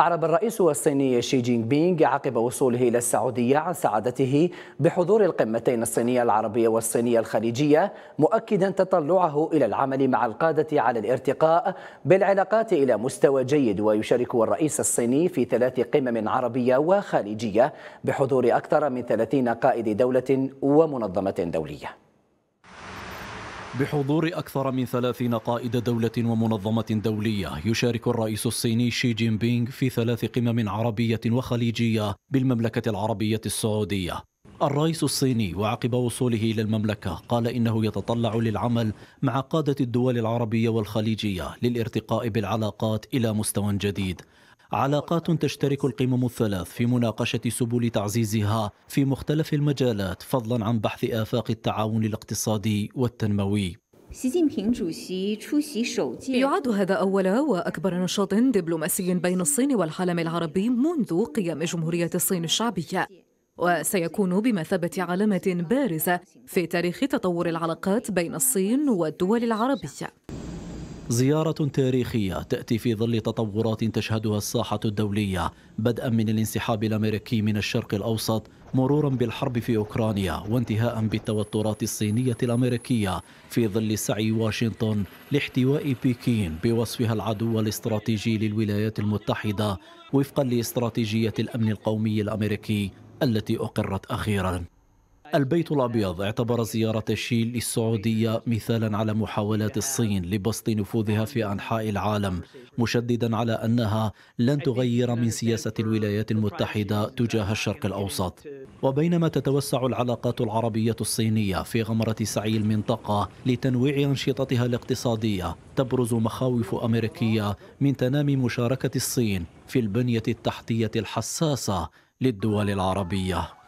أعرب الرئيس الصيني شي جين بينغ عقب وصوله إلى السعودية عن سعادته بحضور القمتين الصينية العربية والصينية الخليجية مؤكدا تطلعه إلى العمل مع القادة على الارتقاء بالعلاقات إلى مستوى جيد ويشارك الرئيس الصيني في ثلاث قمم عربية وخليجية بحضور أكثر من 30 قائد دولة ومنظمة دولية بحضور أكثر من ثلاثين قائد دولة ومنظمة دولية يشارك الرئيس الصيني شي جين بينغ في ثلاث قمم عربية وخليجية بالمملكة العربية السعودية الرئيس الصيني وعقب وصوله إلى المملكة قال إنه يتطلع للعمل مع قادة الدول العربية والخليجية للارتقاء بالعلاقات إلى مستوى جديد علاقات تشترك القمم الثلاث في مناقشة سبل تعزيزها في مختلف المجالات فضلا عن بحث آفاق التعاون الاقتصادي والتنموي يعد هذا أول وأكبر نشاط دبلوماسي بين الصين والعالم العربي منذ قيام جمهورية الصين الشعبية وسيكون بمثابة علامة بارزة في تاريخ تطور العلاقات بين الصين والدول العربية زيارة تاريخية تأتي في ظل تطورات تشهدها الساحة الدولية بدءا من الانسحاب الأمريكي من الشرق الأوسط مرورا بالحرب في أوكرانيا وانتهاء بالتوترات الصينية الأمريكية في ظل سعي واشنطن لاحتواء بكين بوصفها العدو الاستراتيجي للولايات المتحدة وفقا لاستراتيجية الأمن القومي الأمريكي التي أقرت أخيرا البيت الأبيض اعتبر زيارة الشي للسعودية مثالا على محاولات الصين لبسط نفوذها في أنحاء العالم مشددا على أنها لن تغير من سياسة الولايات المتحدة تجاه الشرق الأوسط وبينما تتوسع العلاقات العربية الصينية في غمرة سعي المنطقة لتنويع أنشطتها الاقتصادية تبرز مخاوف أمريكية من تنامي مشاركة الصين في البنية التحتية الحساسة للدول العربية